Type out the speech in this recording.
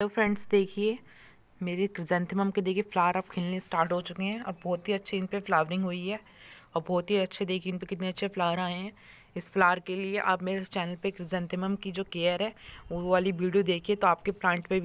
hello friends देखिए मेरे क्रिजेंथिमम के देखिए फ्लावर अब खिलने स्टार्ट हो चुके हैं और बहुत ही अच्छे इन पर फ्लावरिंग हुई है और बहुत ही अच्छे देखिए इन पर कितने अच्छे फ्लावर आए हैं इस फ्लावर के लिए आप मेरे चैनल पे क्रिजेंथिमम की जो केयर है वो वाली वीडियो देखिए तो आपके प्लांट पे भी